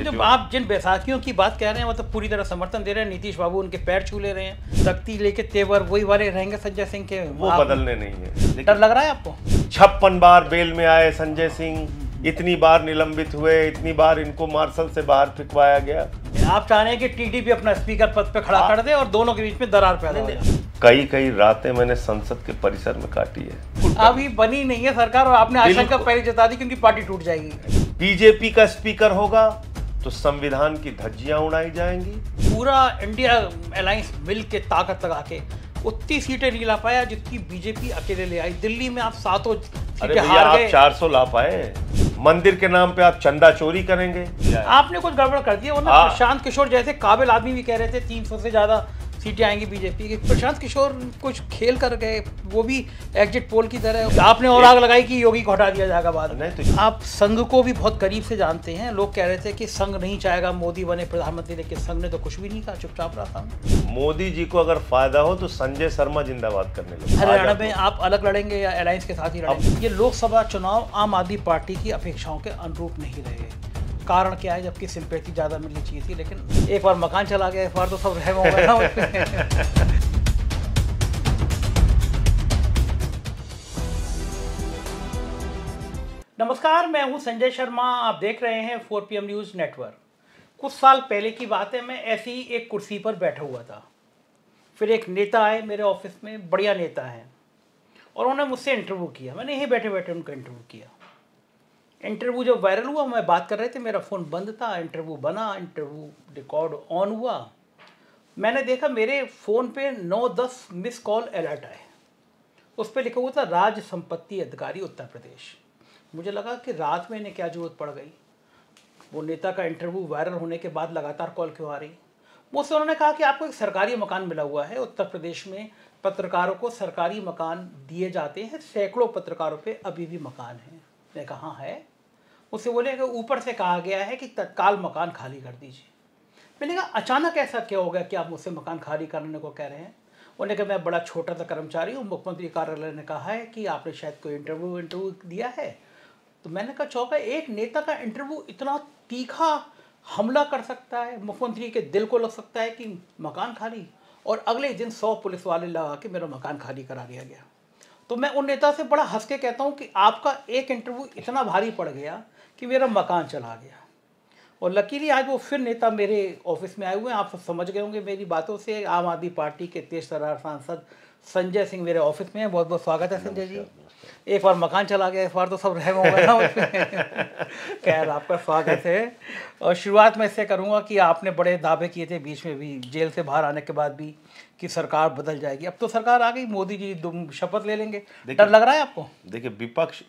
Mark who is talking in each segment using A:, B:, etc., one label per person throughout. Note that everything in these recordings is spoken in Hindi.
A: जो आप
B: जिन बैसाखियों की बात कह रहे हैं वो तो पूरी तरह समर्थन दे रहे हैं नीतीश बाबू उनके पैर छू ले रहे हैं
A: सख्ती लेके तेवर वही वाले रहेंगे संजय सिंह के वो बदलने नहीं है डर लग रहा है आपको छप्पन बार बेल में आए संजय सिंह इतनी बार निलंबित हुए इतनी बार इनको मार्शल से बाहर फिकवाया गया
B: आप चाह रहे हैं कि टीडीपी अपना स्पीकर पद पे खड़ा हाँ। कर दे और दोनों के बीच में दरार पैदा हो
A: कई कई रातें मैंने संसद के परिसर में काटी है
B: अभी बनी नहीं है सरकार और आपने आशंका पहले जता दी क्योंकि पार्टी टूट जाएगी
A: बीजेपी का स्पीकर होगा तो संविधान की धज्जियां उड़ाई जाएंगी
B: पूरा इंडिया अलायंस मिल के ताकत लगा के उतनी सीटें नहीं ला पाया जितनी बीजेपी अकेले ले आई दिल्ली में आप सातों
A: अरे हार आप चार सौ ला पाए मंदिर के नाम पे आप चंदा चोरी करेंगे
B: आपने कुछ गड़बड़ कर दिया हाँ। प्रशांत किशोर जैसे काबिल आदमी भी कह रहे थे तीन सौ से ज्यादा सीटें आएंगी बीजेपी की प्रशांत किशोर कुछ खेल कर गए वो भी एग्जिट पोल की तरह आपने और आग लगाई कि योगी को हटा दिया जाएगा बाद में तो आप संघ को भी बहुत करीब से जानते हैं लोग कह रहे थे कि संघ नहीं चाहेगा मोदी बने प्रधानमंत्री लेकिन संघ ने तो कुछ भी नहीं कहा चुपचाप रहा
A: था मोदी जी को अगर फायदा हो तो संजय शर्मा जिंदाबाद करने लगे हरियाणा में
B: तो- आप अलग लड़ेंगे या अलायंस के साथ ही लड़ेंगे ये लोकसभा चुनाव आम आदमी पार्टी की अपेक्षाओं के अनुरूप नहीं रहे कारण क्या है जबकि सिंपैथी ज़्यादा मिलनी चाहिए थी लेकिन एक बार मकान चला गया एक बार तो सब रहम हो गया नमस्कार मैं हूं संजय शर्मा आप देख रहे हैं 4 पीएम न्यूज़ नेटवर्क कुछ साल पहले की बात है मैं ऐसी ही एक कुर्सी पर बैठा हुआ था फिर एक नेता आए मेरे ऑफिस में बढ़िया नेता हैं और उन्होंने मुझसे इंटरव्यू किया मैंने यहीं बैठे बैठे उनका इंटरव्यू किया इंटरव्यू जब वायरल हुआ मैं बात कर रहे थे मेरा फ़ोन बंद था इंटरव्यू बना इंटरव्यू रिकॉर्ड ऑन हुआ मैंने देखा मेरे फ़ोन पे नौ दस मिस कॉल अलर्ट आए उस पर लिखा हुआ था राज्य संपत्ति अधिकारी उत्तर प्रदेश मुझे लगा कि रात में इन्हें क्या जरूरत पड़ गई वो नेता का इंटरव्यू वायरल होने के बाद लगातार कॉल क्यों आ रही मुझसे उन्होंने कहा कि आपको एक सरकारी मकान मिला हुआ है उत्तर प्रदेश में पत्रकारों को सरकारी मकान दिए जाते हैं सैकड़ों पत्रकारों पे अभी भी मकान हाँ है मैं कहा है उससे बोले कि ऊपर से कहा गया है कि तत्काल मकान खाली कर दीजिए मैंने कहा अचानक ऐसा क्या हो गया कि आप मुझसे मकान खाली करने को कह रहे हैं उन्होंने कहा मैं बड़ा छोटा सा कर्मचारी हूँ मुख्यमंत्री कार्यालय ने कहा है कि आपने शायद कोई इंटरव्यू इंटरव्यू दिया है तो मैंने कहा चौका एक नेता का इंटरव्यू इतना तीखा हमला कर सकता है मुख्यमंत्री के दिल को लग सकता है कि मकान खाली और अगले दिन सौ पुलिस वाले लगा के मेरा मकान खाली करा दिया गया तो मैं उन नेता से बड़ा हंस के कहता हूँ कि आपका एक इंटरव्यू इतना भारी पड़ गया कि मेरा मकान चला गया और लकीली आज वो फिर नेता मेरे ऑफिस में आए हुए हैं आप सब समझ गए होंगे मेरी बातों से आम आदमी पार्टी के तेज सरार सांसद संजय सिंह मेरे ऑफिस में हैं बहुत बहुत स्वागत है संजय जी एक बार मकान चला गया इस बार तो सब रहम हो गया खैर आपका स्वागत है और शुरुआत मैं इससे करूँगा कि आपने बड़े दावे किए थे बीच में भी जेल से बाहर आने के बाद भी कि
A: सरकार बदल जाएगी अब तो सरकार आ गई मोदी जी शपथ ले लेंगे डर लग रहा है आपको देखिए विपक्ष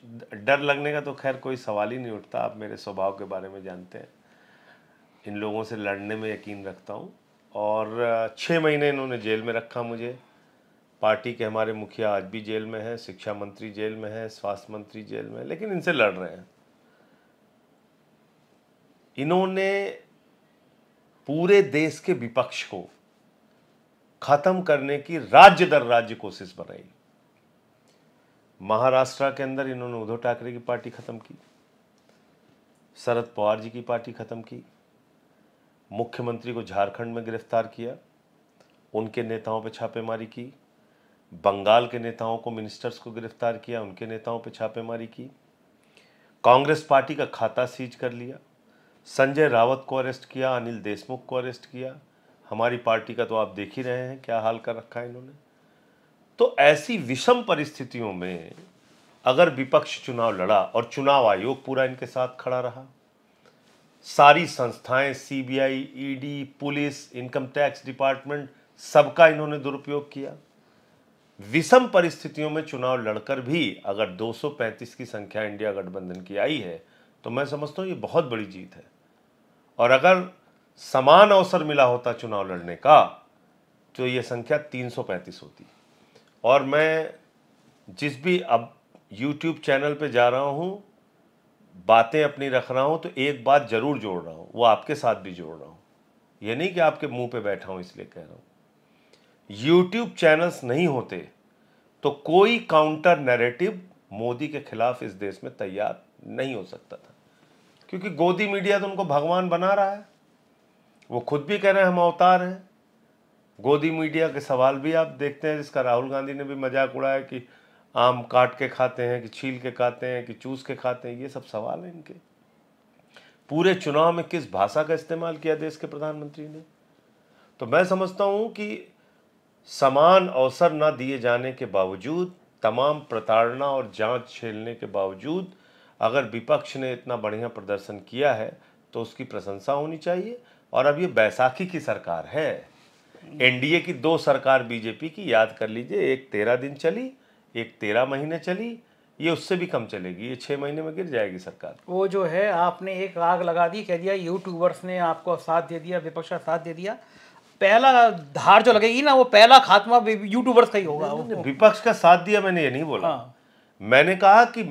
A: डर लगने का तो खैर कोई सवाल ही नहीं उठता आप मेरे स्वभाव के बारे में जानते हैं इन लोगों से लड़ने में यकीन रखता हूँ और छः महीने इन्होंने जेल में रखा मुझे पार्टी के हमारे मुखिया आज भी जेल में है शिक्षा मंत्री जेल में है स्वास्थ्य मंत्री जेल में लेकिन इनसे लड़ रहे हैं इन्होंने पूरे देश के विपक्ष को खत्म करने की राज्य दर राज्य कोशिश बनाई महाराष्ट्र के अंदर इन्होंने उद्धव ठाकरे की पार्टी खत्म की शरद पवार जी की पार्टी खत्म की मुख्यमंत्री को झारखंड में गिरफ्तार किया उनके नेताओं पर छापेमारी की बंगाल के नेताओं को मिनिस्टर्स को गिरफ्तार किया उनके नेताओं पर छापेमारी की कांग्रेस पार्टी का खाता सीज कर लिया संजय रावत को अरेस्ट किया अनिल देशमुख को अरेस्ट किया हमारी पार्टी का तो आप देख ही रहे हैं क्या हाल कर रखा है इन्होंने तो ऐसी विषम परिस्थितियों में अगर विपक्ष चुनाव लड़ा और चुनाव आयोग पूरा इनके साथ खड़ा रहा सारी संस्थाएं CBI, ED e police income tax department सबका इन्होंने दुरुपयोग किया विषम परिस्थितियों में चुनाव लड़कर भी अगर 235 की संख्या इंडिया गठबंधन की आई है तो मैं समझता हूं ये बहुत बड़ी जीत है और अगर समान अवसर मिला होता चुनाव लड़ने का तो ये संख्या 335 होती और मैं जिस भी अब यूट्यूब चैनल पे जा रहा हूँ बातें अपनी रख रहा हूँ तो एक बात ज़रूर जोड़ रहा हूँ वो आपके साथ भी जोड़ रहा हूँ ये नहीं कि आपके मुंह पे बैठा हूँ इसलिए कह रहा हूँ यूट्यूब चैनल्स नहीं होते तो कोई काउंटर नैरेटिव मोदी के खिलाफ इस देश में तैयार नहीं हो सकता था क्योंकि गोदी मीडिया तो उनको भगवान बना रहा है वो खुद भी कह रहे हैं हम अवतार हैं गोदी मीडिया के सवाल भी आप देखते हैं जिसका राहुल गांधी ने भी मजाक उड़ाया कि आम काट के खाते हैं कि छील के खाते हैं कि चूस के खाते हैं ये सब सवाल हैं इनके पूरे चुनाव में किस भाषा का इस्तेमाल किया देश के प्रधानमंत्री ने तो मैं समझता हूँ कि समान अवसर न दिए जाने के बावजूद तमाम प्रताड़ना और जांच झेलने के बावजूद अगर विपक्ष ने इतना बढ़िया प्रदर्शन किया है तो उसकी प्रशंसा होनी चाहिए और अब ये बैसाखी की सरकार है एनडीए की दो सरकार बीजेपी की याद कर लीजिए एक तेरह दिन चली एक तेरह महीने चली ये उससे भी कम चलेगी ये छः महीने में गिर जाएगी सरकार
B: वो जो है आपने एक आग लगा दी कह दिया यूट्यूबर्स ने आपको साथ दे दिया विपक्ष का साथ दे दिया
A: पहला धार जो लगेगी ना वो पहला खात्मा यूट्यूबर्स का ही होगा विपक्ष का साथ दिया मैंने ये नहीं बोला हाँ। मैंने कहा कि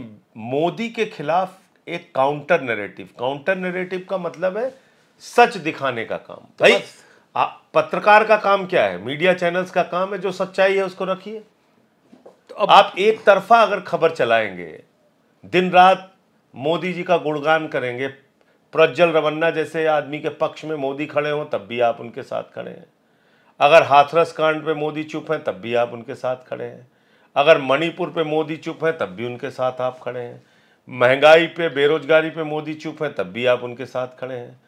A: मोदी के खिलाफ एक काउंटर नरेटिव काउंटर नरेटिव का मतलब है सच दिखाने का काम तो भाई पत्रकार का काम क्या है मीडिया चैनल्स का काम है जो सच्चाई है उसको रखिए तो अब आप एक तरफा अगर खबर चलाएंगे दिन रात मोदी जी का गुणगान करेंगे प्रज्जल रवन्ना जैसे आदमी के पक्ष में मोदी खड़े हों तब भी आप उनके साथ खड़े हैं अगर हाथरस कांड पे मोदी चुप हैं तब भी आप उनके साथ खड़े हैं अगर मणिपुर पे मोदी चुप हैं तब भी उनके साथ आप खड़े हैं महंगाई पे बेरोजगारी पे मोदी चुप हैं तब भी आप उनके साथ खड़े हैं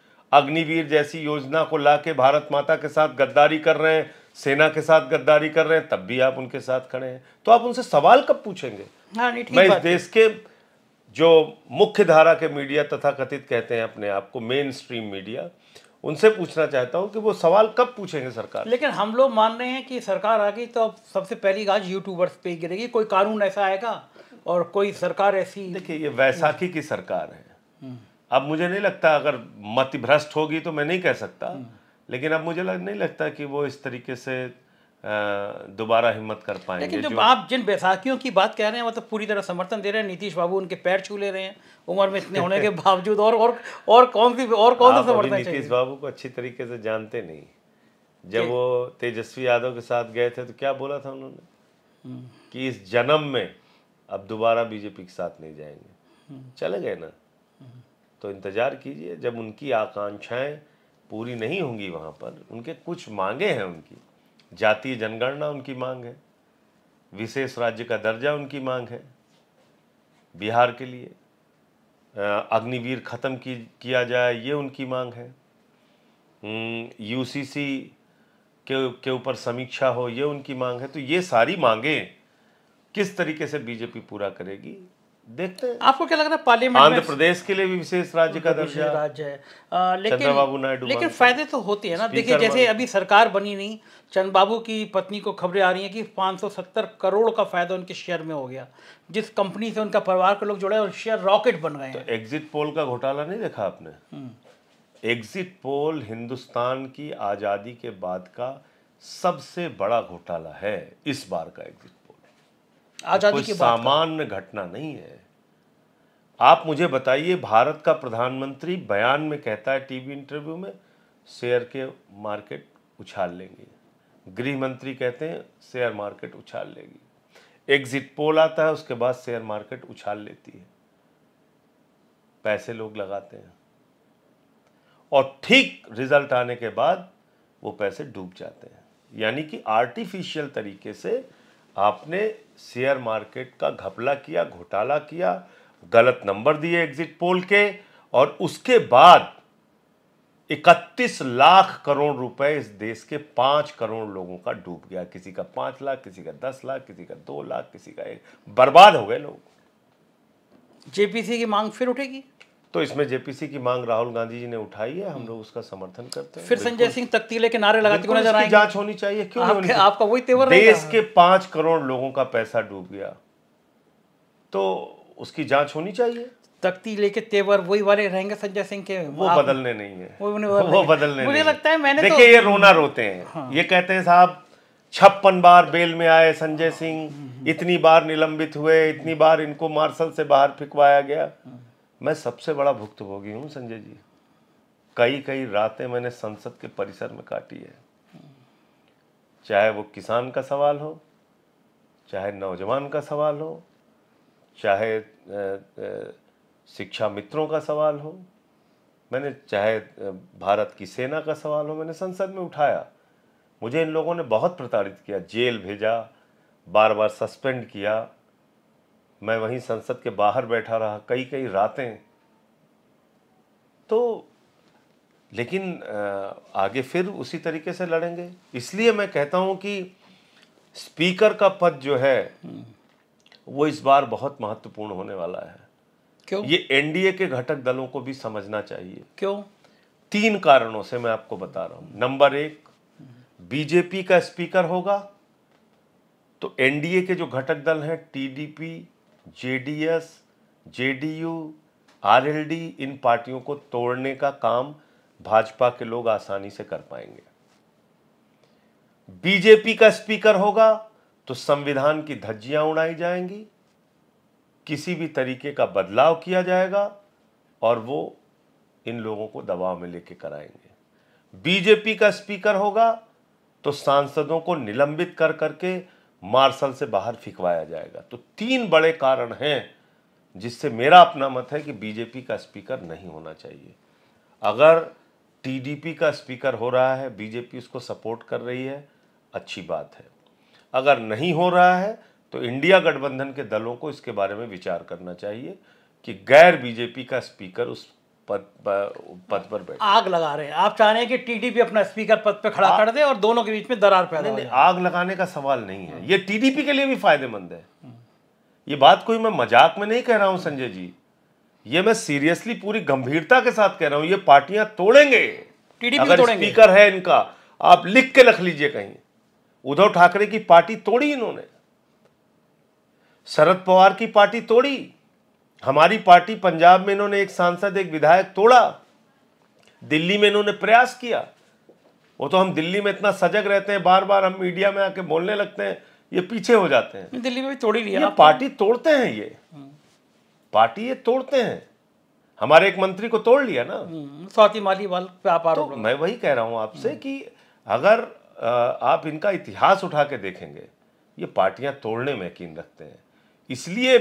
A: अग्निवीर जैसी योजना को ला भारत माता के साथ गद्दारी कर रहे हैं सेना के साथ गद्दारी कर रहे हैं तब भी आप उनके साथ खड़े हैं तो आप उनसे सवाल कब पूछेंगे
B: हाँ, मैं इस
A: देश के जो मुख्य धारा के मीडिया तथा कथित कहते हैं अपने आप को मेन स्ट्रीम मीडिया उनसे पूछना चाहता हूँ कि वो सवाल कब पूछेंगे सरकार लेकिन
B: हम लोग मान रहे हैं कि सरकार
A: आ गई तो अब सबसे पहली गाज यूट्यूबर्स पे गिरेगी कोई कानून ऐसा आएगा और कोई सरकार ऐसी देखिए ये वैसाखी की सरकार है अब मुझे नहीं लगता अगर मति भ्रष्ट होगी तो मैं नहीं कह सकता हम्म। लेकिन अब मुझे लग, नहीं लगता कि वो इस तरीके से दोबारा हिम्मत कर पाएंगे लेकिन जो आप
B: जिन बैसाखियों की बात कह रहे हैं वो तो पूरी तरह समर्थन दे रहे हैं नीतीश बाबू उनके पैर छू ले रहे हैं उम्र में इतने होने के बावजूद और और और कौन सी और कौन सा समर्थन नीतीश
A: बाबू को अच्छी तरीके से जानते नहीं जब वो तेजस्वी यादव के साथ गए थे तो क्या बोला था उन्होंने हम्म। कि इस जन्म में अब दोबारा बीजेपी के साथ नहीं जाएंगे हम्म। चले गए ना तो इंतज़ार कीजिए जब उनकी आकांक्षाएं पूरी नहीं होंगी वहाँ पर उनके कुछ मांगे हैं उनकी जातीय जनगणना उनकी मांग है विशेष राज्य का दर्जा उनकी मांग है बिहार के लिए अग्निवीर ख़त्म की किया जाए ये उनकी मांग है यूसीसी के के ऊपर समीक्षा हो ये उनकी मांग है तो ये सारी मांगें किस तरीके से बीजेपी पूरा करेगी देखते
B: हैं आपको क्या लग रहा है पार्लियामेंट आंध्र प्रदेश
A: के लिए भी विशेष राज्य का दर्जा राज्य है
B: आ, लेकिन बाबू नायडू लेकिन फायदे तो होते हैं ना देखिए जैसे अभी सरकार बनी नहीं चंद्रबाबू की पत्नी को खबरें आ रही हैं कि 570 करोड़ का फायदा उनके शेयर में हो गया जिस कंपनी से उनका परिवार के लोग जुड़े और शेयर रॉकेट बन
A: गए एग्जिट तो पोल का घोटाला नहीं देखा आपने एग्जिट हम्म। पोल हिंदुस्तान की आज़ादी के बाद का सबसे बड़ा घोटाला है इस बार का एग्जिट आजादी की सामान्य घटना नहीं है आप मुझे बताइए भारत का प्रधानमंत्री बयान में कहता है टीवी इंटरव्यू में शेयर के मार्केट उछाल लेंगे गृह मंत्री कहते हैं शेयर मार्केट उछाल लेगी एग्जिट पोल आता है उसके बाद शेयर मार्केट उछाल लेती है पैसे लोग लगाते हैं और ठीक रिजल्ट आने के बाद वो पैसे डूब जाते हैं यानी कि आर्टिफिशियल तरीके से आपने शेयर मार्केट का घपला किया घोटाला किया गलत नंबर दिए एग्जिट पोल के और उसके बाद 31 लाख करोड़ रुपए इस देश के पांच करोड़ लोगों का डूब गया किसी का पांच लाख किसी का दस लाख किसी का दो लाख किसी का एक बर्बाद हो गए लोग जेपीसी की मांग फिर उठेगी तो इसमें जेपीसी की मांग राहुल गांधी जी ने उठाई है हम हम्म। लोग उसका समर्थन करते हैं फिर संजय
B: सिंह तख्तीले के नारे लगाते हुए नजर आए जांच होनी चाहिए क्यों आपके, आपका वही तेवर देश के
A: पांच करोड़ लोगों का पैसा डूब गया तो उसकी जांच होनी चाहिए
B: तख्ती लेके तेवर वही वाले रहेंगे
A: संजय सिंह के वो बदलने नहीं है वो, वो बदलने मुझे लगता है मैंने तो- देखिए ये रोना रोते हैं हाँ। ये कहते हैं साहब छप्पन बार बेल में आए संजय सिंह हम्म, हम्म, इतनी बार निलंबित हुए इतनी बार इनको मार्शल से बाहर फिकवाया गया हाँ। मैं सबसे बड़ा भुक्तभोगी हूँ संजय जी कई कई रातें मैंने संसद के परिसर में काटी है चाहे वो किसान का सवाल हो चाहे नौजवान का सवाल हो चाहे शिक्षा मित्रों का सवाल हो मैंने चाहे भारत की सेना का सवाल हो मैंने संसद में उठाया मुझे इन लोगों ने बहुत प्रताड़ित किया जेल भेजा बार बार सस्पेंड किया मैं वहीं संसद के बाहर बैठा रहा कई कई रातें तो लेकिन आगे फिर उसी तरीके से लड़ेंगे इसलिए मैं कहता हूं कि स्पीकर का पद जो है वो इस बार बहुत महत्वपूर्ण होने वाला है क्यों ये एनडीए के घटक दलों को भी समझना चाहिए क्यों तीन कारणों से मैं आपको बता रहा हूं नंबर एक बीजेपी का स्पीकर होगा तो एनडीए के जो घटक दल हैं टीडीपी जेडीएस जेडीयू आरएलडी इन पार्टियों को तोड़ने का काम भाजपा के लोग आसानी से कर पाएंगे बीजेपी का स्पीकर होगा तो संविधान की धज्जियां उड़ाई जाएंगी किसी भी तरीके का बदलाव किया जाएगा और वो इन लोगों को दबाव में लेके कराएंगे बीजेपी का स्पीकर होगा तो सांसदों को निलंबित कर करके मार्शल से बाहर फिकवाया जाएगा तो तीन बड़े कारण हैं जिससे मेरा अपना मत है कि बीजेपी का स्पीकर नहीं होना चाहिए अगर टीडीपी का स्पीकर हो रहा है बीजेपी उसको सपोर्ट कर रही है अच्छी बात है अगर नहीं हो रहा है तो इंडिया गठबंधन के दलों को इसके बारे में विचार करना चाहिए कि गैर बीजेपी का स्पीकर उस पद पद पर बैठ आग लगा रहे हैं आप चाह रहे हैं कि टीडीपी अपना स्पीकर पद पर खड़ा कर दे और दोनों के बीच में दरार पैदा नहीं, नहीं, आग लगाने का सवाल नहीं है ये टीडीपी के लिए भी फायदेमंद है ये बात कोई मैं मजाक में नहीं कह रहा हूं संजय जी ये मैं सीरियसली पूरी गंभीरता के साथ कह रहा हूं ये पार्टियां तोड़ेंगे
B: टीडीपी अगर तोड़ेंगे। स्पीकर
A: है इनका आप लिख के रख लीजिए कहीं उद्धव ठाकरे की पार्टी तोड़ी इन्होंने शरद पवार की पार्टी तोड़ी हमारी पार्टी पंजाब में इन्होंने एक सांसद एक विधायक तोड़ा दिल्ली में इन्होंने प्रयास किया वो तो हम दिल्ली में इतना सजग रहते हैं बार बार हम मीडिया में आके बोलने लगते हैं ये पीछे हो जाते हैं दिल्ली में भी तोड़ी लिया पार्टी तोड़ते हैं ये हम्म। पार्टी ये तोड़ते हैं हमारे एक मंत्री को तोड़ लिया ना हम्म, स्वाति मालीवाल पे आप तो मैं वही कह रहा हूं आपसे हम्म। कि अगर आप इनका इतिहास उठा के देखेंगे ये पार्टियां तोड़ने में यकीन रखते हैं इसलिए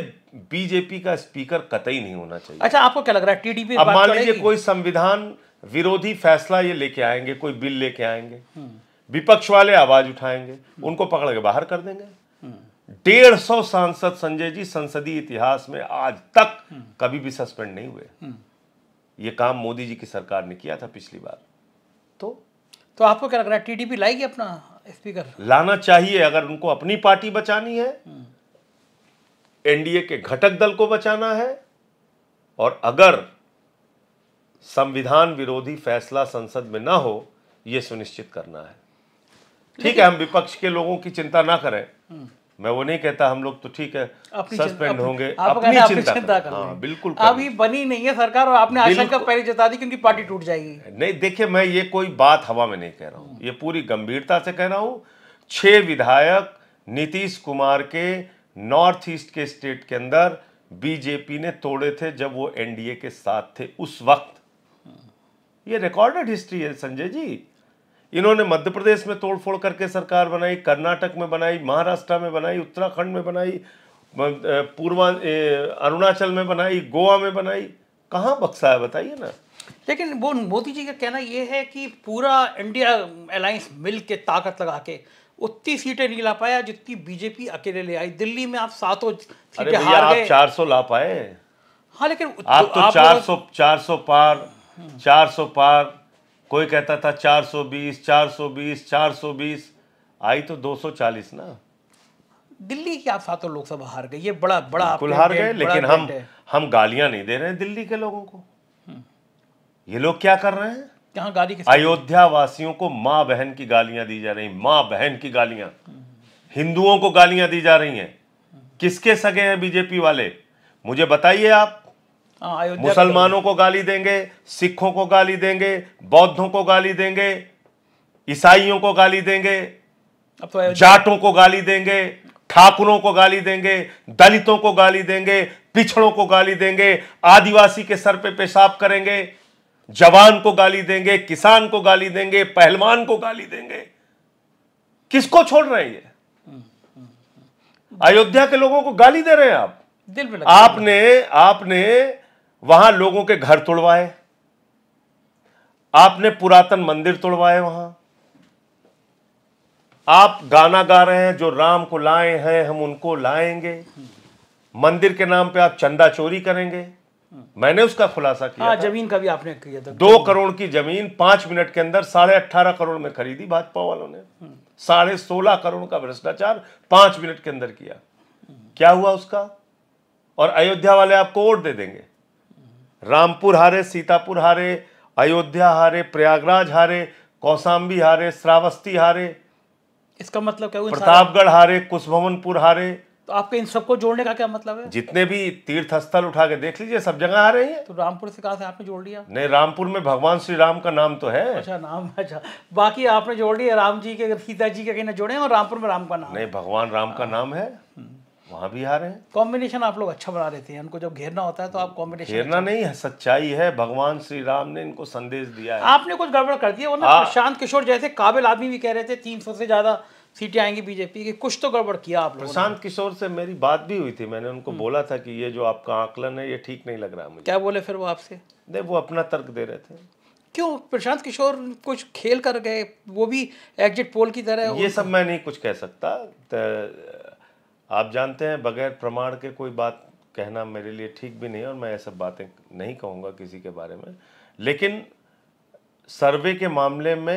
A: बीजेपी का स्पीकर कतई नहीं होना चाहिए अच्छा
B: आपको क्या लग रहा है टीडीपी अब मान लीजिए
A: कोई संविधान विरोधी फैसला ये लेके आएंगे कोई बिल लेके आएंगे हम्म। विपक्ष वाले आवाज उठाएंगे हम्म। उनको पकड़ के बाहर कर देंगे हम्म। डेढ़ सौ सांसद संजय जी संसदीय इतिहास में आज तक कभी भी सस्पेंड नहीं हुए ये काम मोदी जी की सरकार ने किया था पिछली बार
B: तो तो आपको क्या लग रहा है टीडीपी लाएगी अपना स्पीकर
A: लाना चाहिए अगर उनको अपनी पार्टी बचानी है एनडीए के घटक दल को बचाना है और अगर संविधान विरोधी फैसला संसद में ना हो यह सुनिश्चित करना है ठीक है हम विपक्ष के लोगों की चिंता ना करें हम्म। मैं वो नहीं कहता हम लोग तो ठीक है सस्पेंड होंगे अपनी चिंता, कर हाँ, बिल्कुल अभी
B: बनी नहीं है सरकार और आपने आशंका पहले जता दी कि उनकी पार्टी टूट जाएगी
A: नहीं देखिए मैं ये कोई बात हवा में नहीं कह रहा हूँ ये पूरी गंभीरता से कह रहा हूँ छह विधायक नीतीश कुमार के नॉर्थ ईस्ट के स्टेट के अंदर बीजेपी ने तोड़े थे जब वो एनडीए के साथ थे उस वक्त ये रिकॉर्डेड हिस्ट्री है संजय जी इन्होंने मध्य प्रदेश में तोड़फोड़ करके सरकार बनाई कर्नाटक में बनाई महाराष्ट्र में बनाई उत्तराखंड में बनाई पूर्वा अरुणाचल में बनाई गोवा में बनाई कहाँ बक्सा है बताइए ना
B: लेकिन वो मोदी जी का कहना ये है कि पूरा इंडिया अलायंस मिल के ताकत लगा के उतनी सीटें नहीं ला पाया जितनी बीजेपी अकेले ले आई दिल्ली में आप सातों सीटें हार गए चार सौ ला पाए हाँ लेकिन आप तो चार सौ
A: चार सौ पार चार सौ पार कोई कहता था चार चार सौ सौ बीस बीस चार सौ बीस आई तो दो सौ चालीस ना
B: दिल्ली की आप सातों लोकसभा हार गए ये बड़ा बड़ा कुल हार गए लेकिन हम
A: हम गालियां नहीं दे रहे दिल्ली के लोगों को हम्म। ये लोग क्या कर रहे हैं
B: कहाँ गाली अयोध्या
A: वासियों को माँ बहन की गालियां दी जा रही माँ बहन की गालियां हिंदुओं को गालियां दी जा रही हैं किसके सगे हैं बीजेपी वाले मुझे बताइए आप हाँ, मुसलमानों को गाली देंगे सिखों को गाली देंगे बौद्धों को गाली देंगे ईसाइयों को गाली देंगे अब तो जाटों को गाली देंगे ठाकुरों को गाली देंगे दलितों को गाली देंगे पिछड़ों को गाली देंगे आदिवासी के सर पे पेशाब करेंगे जवान को गाली देंगे किसान को गाली देंगे पहलवान को गाली देंगे किसको छोड़ रहे हैं ये अयोध्या के लोगों को गाली दे रहे हैं आप
B: दिल पे आपने
A: आपने वहां लोगों के घर तोड़वाए आपने पुरातन मंदिर तोड़वाए वहां आप गाना गा रहे हैं जो राम को लाए हैं हम उनको लाएंगे मंदिर के नाम पे आप चंदा चोरी करेंगे मैंने उसका खुलासा किया आ, हाँ, जमीन
B: का भी आपने किया था दो
A: करोड़ की जमीन पांच मिनट के अंदर साढ़े अट्ठारह करोड़ में खरीदी भाजपा वालों ने साढ़े सोलह करोड़ का भ्रष्टाचार पांच मिनट के अंदर किया क्या हुआ उसका और अयोध्या वाले आपको वोट दे देंगे रामपुर हारे सीतापुर हारे अयोध्या हारे प्रयागराज हारे कौसाम्बी हारे श्रावस्ती हारे इसका मतलब क्या प्रतापगढ़ हारे कुशभवनपुर हारे
B: तो आपके इन सबको जोड़ने का क्या मतलब है
A: जितने भी तीर्थ स्थल उठा के देख लीजिए सब जगह आ रही है
B: तो रामपुर से कहा से आपने जोड़ लिया
A: नहीं रामपुर में भगवान श्री राम का नाम तो है अच्छा
B: नाम अच्छा बाकी आपने जोड़ लिया राम जी के सीता जी के कहीं जोड़े और रामपुर में राम का नाम
A: नहीं भगवान राम का हाँ। नाम है हम्म। वहाँ भी आ रहे हैं
B: कॉम्बिनेशन आप लोग अच्छा बना देते हैं उनको जब घेरना होता है तो आप कॉम्बिनेशन घेरना अच्छा नहीं
A: है सच्चाई है भगवान श्री राम ने इनको संदेश दिया है
B: आपने कुछ गड़बड़ कर दिया ना हाँ। प्रशांत किशोर जैसे काबिल आदमी भी कह रहे थे तीन सौ से ज्यादा सीटें आएंगी बीजेपी की
A: कुछ तो गड़बड़ किया आप प्रशांत किशोर से मेरी बात भी हुई थी मैंने उनको हम्म। बोला था कि ये जो आपका आंकलन है ये ठीक नहीं लग रहा मुझे क्या बोले फिर वो आपसे नहीं वो अपना तर्क दे रहे थे
B: क्यों प्रशांत किशोर कुछ खेल कर गए वो भी एग्जिट पोल की तरह ये सब
A: मैं नहीं कुछ कह सकता आप जानते हैं बगैर प्रमाण के कोई बात कहना मेरे लिए ठीक भी नहीं और मैं ये सब बातें नहीं कहूँगा किसी के बारे में लेकिन सर्वे के मामले में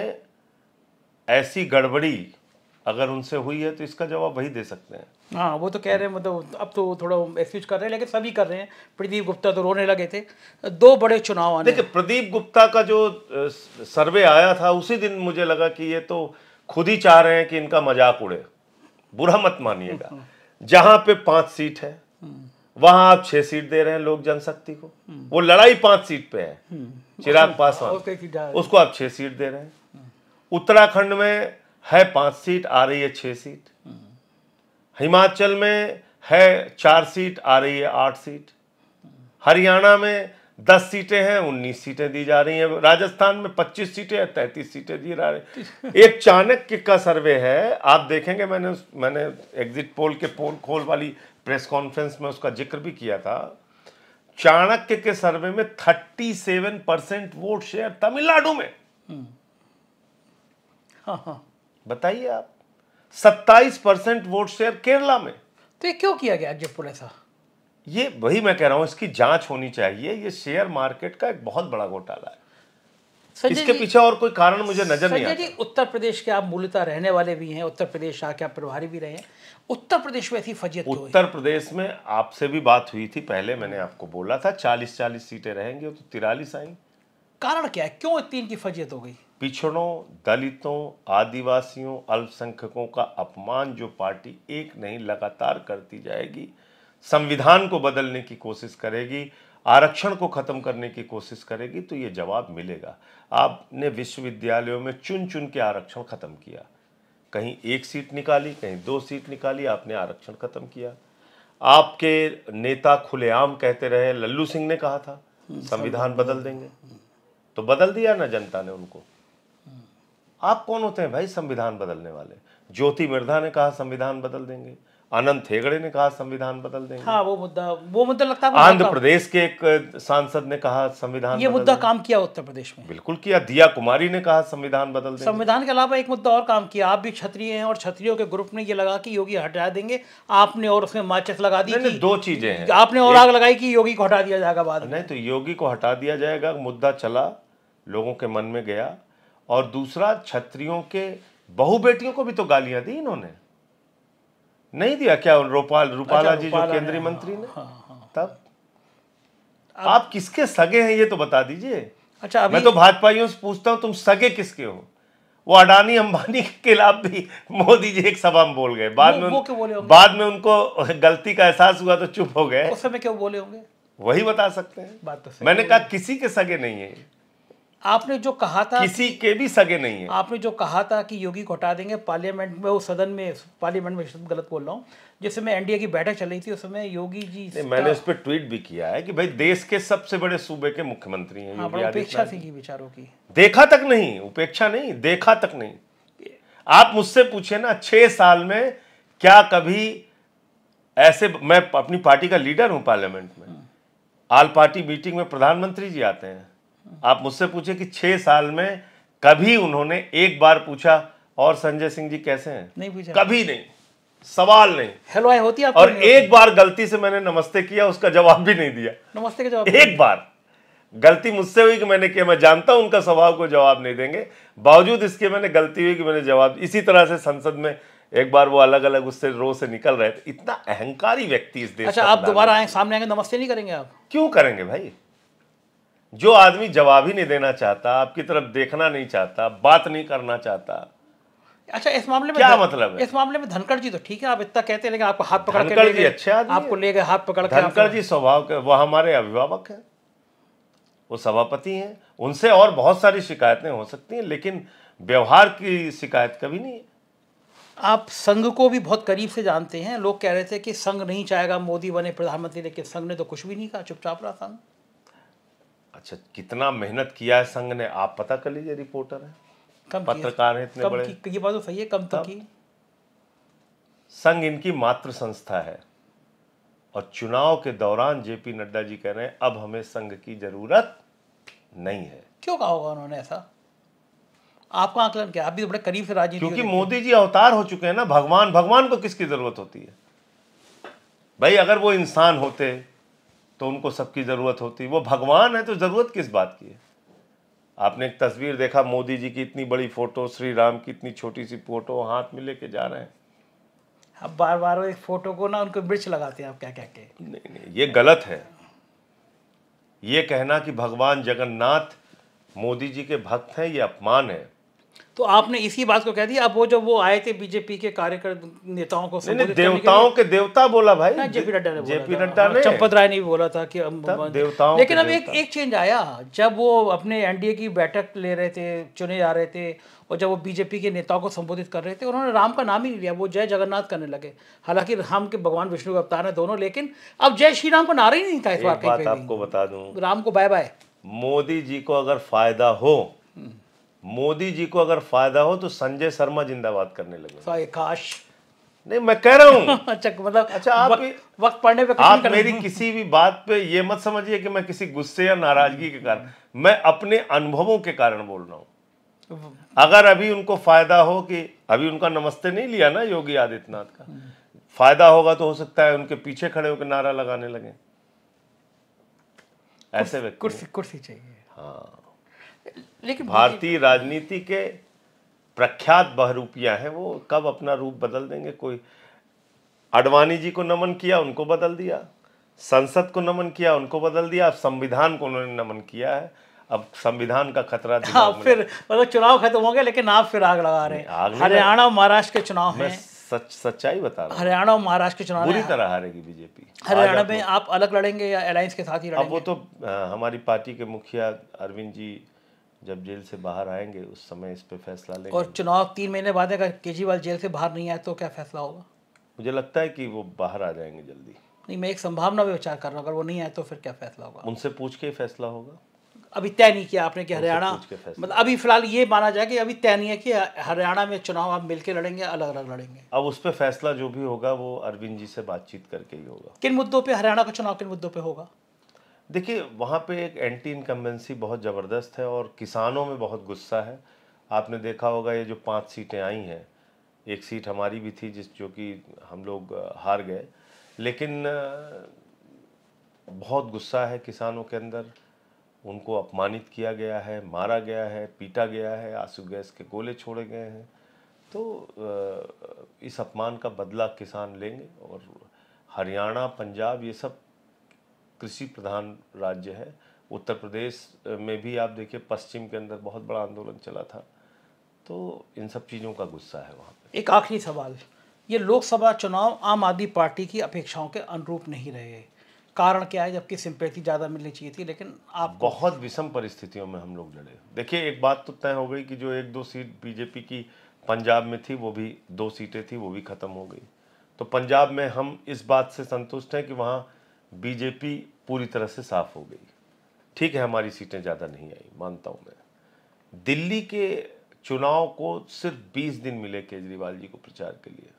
A: ऐसी गड़बड़ी अगर उनसे हुई है तो इसका जवाब वही दे सकते हैं
B: हाँ वो तो कह रहे हैं मतलब अब तो थोड़ा एक्सक्यूज कर रहे हैं लेकिन सभी कर रहे हैं
A: प्रदीप गुप्ता तो रोने लगे थे दो बड़े चुनाव आने देखिए प्रदीप गुप्ता का जो सर्वे आया था उसी दिन मुझे लगा कि ये तो खुद ही चाह रहे हैं कि इनका मजाक उड़े बुरा मत मानिएगा हम्म, हम्म। जहाँ पे पाँच सीट है हम्म। वहाँ आप छह सीट दे रहे हैं लोक जनशक्ति को वो लड़ाई पाँच सीट पे है चिराग पासवान उसको आप छह सीट दे रहे हैं उत्तराखंड में है पांच सीट आ रही है छह सीट हिमाचल में है चार सीट आ रही है आठ सीट हरियाणा में दस सीटें हैं उन्नीस सीटें दी जा रही हैं राजस्थान में पच्चीस सीटें हैं तैंतीस सीटें दी जा रही एक चाणक्य का सर्वे है आप देखेंगे मैंने उस मैंने एग्जिट पोल के पोल खोल वाली प्रेस कॉन्फ्रेंस में उसका जिक्र भी किया था चाणक्य के सर्वे में thirty seven percent vote share Tamil Nadu में हाँ हाँ बताइए आप सत्ताईस परसेंट वोट शेयर केरला में तो ये क्यों किया गया जयपुर ऐसा ये वही मैं कह रहा हूं इसकी जांच होनी चाहिए ये शेयर मार्केट का एक बहुत बड़ा घोटाला है इसके पीछे और कोई कारण मुझे नजर नहीं आता
B: उत्तर प्रदेश के आप मूलतः रहने वाले भी हैं उत्तर प्रदेश आके आप प्रभारी भी रहे हैं उत्तर प्रदेश में ऐसी फजियत उत्तर
A: प्रदेश में आपसे भी बात हुई थी पहले मैंने आपको बोला था चालीस चालीस सीटें रहेंगी तो तिरालीस आई
B: कारण क्या है क्यों तीन की फजियत हो
A: गई पिछड़ों दलितों आदिवासियों अल्पसंख्यकों का अपमान जो पार्टी एक नहीं लगातार करती जाएगी संविधान को बदलने की कोशिश करेगी आरक्षण को ख़त्म करने की कोशिश करेगी तो ये जवाब मिलेगा आपने विश्वविद्यालयों में चुन चुन के आरक्षण ख़त्म किया कहीं एक सीट निकाली कहीं दो सीट निकाली आपने आरक्षण ख़त्म किया आपके नेता खुलेआम कहते रहे लल्लू सिंह ने कहा था हम्म, संविधान बदल देंगे तो बदल दिया ना जनता ने उनको आप कौन होते हैं भाई संविधान बदलने वाले ज्योति मिर्धा ने कहा संविधान बदल देंगे अनंत हेगड़े ने कहा संविधान बदल देंगे
B: हाँ, वो मुद्दा वो मुद्दा लगता है आंध्र
A: प्रदेश के एक सांसद ने कहा संविधान ये मुद्दा
B: काम किया उत्तर प्रदेश में
A: बिल्कुल किया दिया कुमारी ने कहा संविधान बदल देंगे संविधान
B: के अलावा एक मुद्दा और काम किया आप भी क्षत्रिय हैं और क्षत्रियों के ग्रुप ने ये लगा कि योगी हटा देंगे आपने और उसमें माचिस लगा दी
A: दो चीजें हैं आपने और आग लगाई कि योगी को हटा दिया जाएगा बाद नहीं तो योगी को हटा दिया जाएगा मुद्दा चला लोगों के मन में गया और दूसरा छत्रियों के बहु बेटियों को भी तो गालियां दी इन्होंने नहीं दिया क्या रूपाल रूपाला अच्छा, जी जो केंद्रीय मंत्री हाँ, ने हाँ, हाँ। तब आप किसके सगे हैं ये तो बता दीजिए अच्छा अभी मैं तो भाजपाइयों से पूछता हूं तुम सगे किसके हो वो अडानी अंबानी के खिलाफ भी मोदी जी एक सभा में बोल गए बाद में बाद में उनको गलती का एहसास हुआ तो चुप हो गए उस
B: समय क्यों बोले होंगे वही बता सकते हैं बात
A: तो मैंने कहा किसी के सगे नहीं है
B: आपने जो कहा था किसी
A: के भी सगे नहीं है
B: आपने जो कहा था कि योगी को हटा देंगे पार्लियामेंट में वो सदन में पार्लियामेंट में गलत बोल रहा हूँ जिस समय एनडीए की बैठक चल रही थी उस समय योगी जी मैंने उस
A: पर ट्वीट भी किया है कि भाई देश के सबसे बड़े सूबे के मुख्यमंत्री हैं हाँ, उपेक्षा से की विचारों की देखा तक नहीं उपेक्षा नहीं देखा तक नहीं आप मुझसे पूछे ना छह साल में क्या कभी ऐसे मैं अपनी पार्टी का लीडर हूं पार्लियामेंट में ऑल हाँ। पार्टी मीटिंग में प्रधानमंत्री जी आते हैं आप मुझसे पूछे कि छह साल में कभी उन्होंने एक बार पूछा और संजय सिंह जी कैसे हैं
B: नहीं पूछा कभी नहीं
A: सवाल नहीं हेलो आई होती और एक बार गलती से मैंने नमस्ते किया उसका जवाब भी नहीं दिया
B: नमस्ते का जवाब एक
A: बार गलती मुझसे हुई कि मैंने किया मैं जानता हूं उनका स्वभाव को जवाब नहीं देंगे बावजूद इसके मैंने गलती हुई कि मैंने जवाब इसी तरह से संसद में एक बार वो अलग अलग उससे रो से निकल रहे थे इतना अहंकारी व्यक्ति इस देश अच्छा आप दोबारा आए
B: सामने आएंगे नमस्ते नहीं करेंगे आप
A: क्यों करेंगे भाई जो आदमी जवाब ही नहीं देना चाहता आपकी तरफ देखना नहीं चाहता बात नहीं करना चाहता
B: अच्छा इस मामले में क्या मतलब है इस मामले में धनखड़ जी तो ठीक है आप इतना कहते हैं लेकिन आपको हाथ पकड़ के जी अच्छे आपको ले गए हाथ पकड़ धनकर जी
A: स्वभाव के वो हमारे अभिभावक हैं वो सभापति हैं उनसे और बहुत सारी शिकायतें हो सकती हैं लेकिन व्यवहार की शिकायत कभी नहीं है
B: आप संघ को भी बहुत करीब से जानते हैं लोग कह रहे थे कि संघ नहीं चाहेगा मोदी बने प्रधानमंत्री लेकिन संघ ने तो कुछ भी नहीं कहा चुपचाप रहा संघ
A: अच्छा कितना मेहनत किया है संघ ने आप पता कर लीजिए रिपोर्टर है कम पत्रकार है इतने कम बड़े की,
B: ये बात तो सही है कम तो की
A: संघ इनकी मात्र संस्था है और चुनाव के दौरान जेपी नड्डा जी कह रहे हैं अब हमें संघ की जरूरत नहीं है
B: क्यों कहा होगा उन्होंने ऐसा आपका आकलन क्या आप भी तो बड़े करीब से राजनीति क्योंकि मोदी
A: जी अवतार हो चुके हैं ना भगवान भगवान को किसकी जरूरत होती है भाई अगर वो इंसान होते तो उनको सबकी ज़रूरत होती वो भगवान है तो ज़रूरत किस बात की है आपने एक तस्वीर देखा मोदी जी की इतनी बड़ी फ़ोटो श्री राम की इतनी छोटी सी फ़ोटो हाथ में लेके जा रहे हैं
B: अब बार बार एक फ़ोटो को ना उनको वृक्ष लगाते हैं आप क्या कह के
A: नहीं नहीं ये गलत है ये कहना कि भगवान जगन्नाथ मोदी जी के भक्त हैं ये अपमान है
B: तो आपने इसी बात को कह दिया अब वो जब वो आए थे बीजेपी के कार्यकर्ता नेताओं को नहीं, देवताओं
A: के देवता बोला भाई जेपी नड्डा ने जेपी नड्डा ने चंपत
B: राय ने भी बोला था कि देवताओं लेकिन अब एक एक चेंज आया जब वो अपने एनडीए की बैठक ले रहे थे चुने जा रहे थे और जब वो बीजेपी के नेताओं को संबोधित कर रहे थे उन्होंने राम का नाम ही नहीं लिया वो जय जगन्नाथ करने लगे हालांकि राम के भगवान विष्णु के अवतार है दोनों लेकिन अब जय श्री राम का नारा ही नहीं था इस बार
A: आपको बता दू
B: राम को बाय बाय
A: मोदी जी को अगर फायदा हो हम्म। मोदी जी को अगर फायदा हो तो संजय शर्मा जिंदाबाद करने लगे तो काश नहीं मैं कह रहा हूँ
B: अच्छा मतलब अच्छा आप वक्त पढ़ने पे आप मेरी
A: किसी भी बात पे ये मत समझिए कि मैं किसी गुस्से या नाराजगी के कारण मैं अपने अनुभवों के कारण बोल रहा हूँ अगर अभी उनको फायदा हो कि अभी उनका नमस्ते नहीं लिया ना योगी आदित्यनाथ का फायदा होगा तो हो सकता है उनके पीछे खड़े होकर नारा लगाने लगे ऐसे व्यक्ति कुर्सी कुर्सी चाहिए हाँ
B: लेकिन भारतीय
A: राजनीति के प्रख्यात बहरूपियां हैं वो कब अपना रूप बदल देंगे कोई अडवाणी जी को नमन किया उनको बदल दिया संसद को नमन किया उनको बदल दिया अब संविधान को उन्होंने नमन किया है अब संविधान का खतरा हाँ, फिर
B: मतलब चुनाव खत्म हो गए लेकिन आप फिर आग लगा रहे हैं हरियाणा और महाराष्ट्र के चुनाव में
A: सच सच्चाई बता रहा
B: हरियाणा और महाराष्ट्र के चुनाव बुरी
A: तरह हारेगी बीजेपी हरियाणा में
B: आप अलग लड़ेंगे या अलायंस के साथ ही लड़ेंगे अब वो
A: तो हमारी पार्टी के मुखिया अरविंद जी जब जेल से बाहर आएंगे उस समय इस पर फैसला लेंगे और
B: चुनाव तीन महीने बाद अगर केजरीवाल जेल से बाहर नहीं आए तो क्या फैसला होगा
A: मुझे लगता है कि वो बाहर आ जाएंगे जल्दी
B: नहीं मैं एक संभावना भी विचार कर रहा हूँ अगर वो नहीं आए तो फिर क्या
A: फैसला होगा उनसे पूछ के फैसला होगा
B: अभी तय नहीं किया आपने कि हरियाणा मतलब अभी फिलहाल ये माना जाए कि अभी तय नहीं है कि हरियाणा में चुनाव आप मिलकर लड़ेंगे अलग अलग लड़ेंगे
A: अब उस पर फैसला जो भी होगा वो अरविंद जी से बातचीत करके ही होगा
B: किन मुद्दों पर हरियाणा का चुनाव किन मुद्दों पर होगा
A: देखिए वहाँ पे एक एंटी इनकम्बेंसी बहुत ज़बरदस्त है और किसानों में बहुत गुस्सा है आपने देखा होगा ये जो पांच सीटें आई हैं एक सीट हमारी भी थी जिस जो कि हम लोग हार गए लेकिन बहुत गुस्सा है किसानों के अंदर उनको अपमानित किया गया है मारा गया है पीटा गया है आंसू गैस के गोले छोड़े गए हैं तो इस अपमान का बदला किसान लेंगे और हरियाणा पंजाब ये सब कृषि प्रधान राज्य है उत्तर प्रदेश में भी आप देखिए पश्चिम के अंदर बहुत बड़ा आंदोलन चला था तो इन सब चीज़ों का गुस्सा है वहाँ
B: पर एक आखिरी सवाल ये लोकसभा चुनाव आम आदमी पार्टी की अपेक्षाओं के अनुरूप नहीं रहे कारण क्या है जबकि सिंपैथी ज़्यादा मिलनी चाहिए थी लेकिन आप बहुत
A: विषम परिस्थितियों में हम लोग लड़े देखिए एक बात तो तय हो गई कि जो एक दो सीट बीजेपी की पंजाब में थी वो भी दो सीटें थी वो भी ख़त्म हो गई तो पंजाब में हम इस बात से संतुष्ट हैं कि वहाँ बीजेपी पूरी तरह से साफ हो गई ठीक है हमारी सीटें ज़्यादा नहीं आई मानता हूँ मैं दिल्ली के चुनाव को सिर्फ 20 दिन मिले केजरीवाल जी को प्रचार के लिए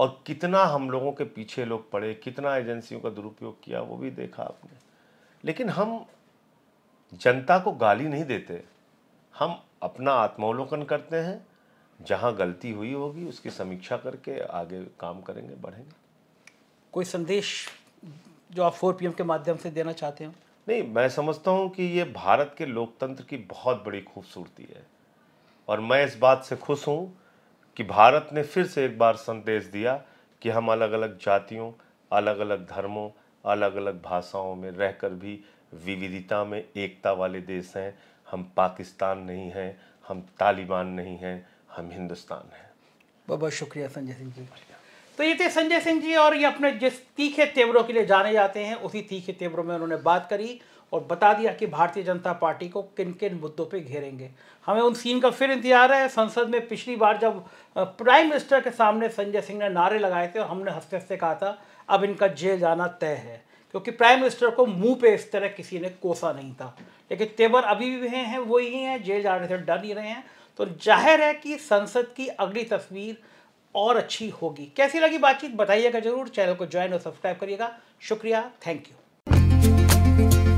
A: और कितना हम लोगों के पीछे लोग पड़े कितना एजेंसियों का दुरुपयोग किया वो भी देखा आपने लेकिन हम जनता को गाली नहीं देते हम अपना आत्मावलोकन करते हैं जहाँ गलती हुई होगी उसकी समीक्षा करके आगे काम करेंगे बढ़ेंगे
B: कोई संदेश जो आप फोर पी के माध्यम से देना चाहते हो
A: नहीं मैं समझता हूँ कि ये भारत के लोकतंत्र की बहुत बड़ी खूबसूरती है और मैं इस बात से खुश हूँ कि भारत ने फिर से एक बार संदेश दिया कि हम अलग अलग जातियों अलग अलग धर्मों अलग अलग भाषाओं में रहकर भी विविधता में एकता वाले देश हैं हम पाकिस्तान नहीं हैं हम तालिबान नहीं हैं हम हिंदुस्तान हैं
B: बहुत बहुत शुक्रिया संजय सिंह जी तो ये थे संजय सिंह जी और ये अपने जिस तीखे तेवरों के लिए जाने जाते हैं उसी तीखे तेवरों में उन्होंने बात करी और बता दिया कि भारतीय जनता पार्टी को किन किन मुद्दों पे घेरेंगे हमें उन सीन का फिर इंतजार है संसद में पिछली बार जब प्राइम मिनिस्टर के सामने संजय सिंह ने नारे लगाए थे और हमने हंसते हंसते कहा था अब इनका जेल जाना तय है क्योंकि प्राइम मिनिस्टर को मुंह पे इस तरह किसी ने कोसा नहीं था लेकिन तेवर अभी भी हैं वो ही हैं जेल जाने से डर ही रहे हैं तो जाहिर है कि संसद की अगली तस्वीर और अच्छी होगी कैसी लगी बातचीत बताइएगा जरूर चैनल को ज्वाइन और सब्सक्राइब करिएगा शुक्रिया थैंक यू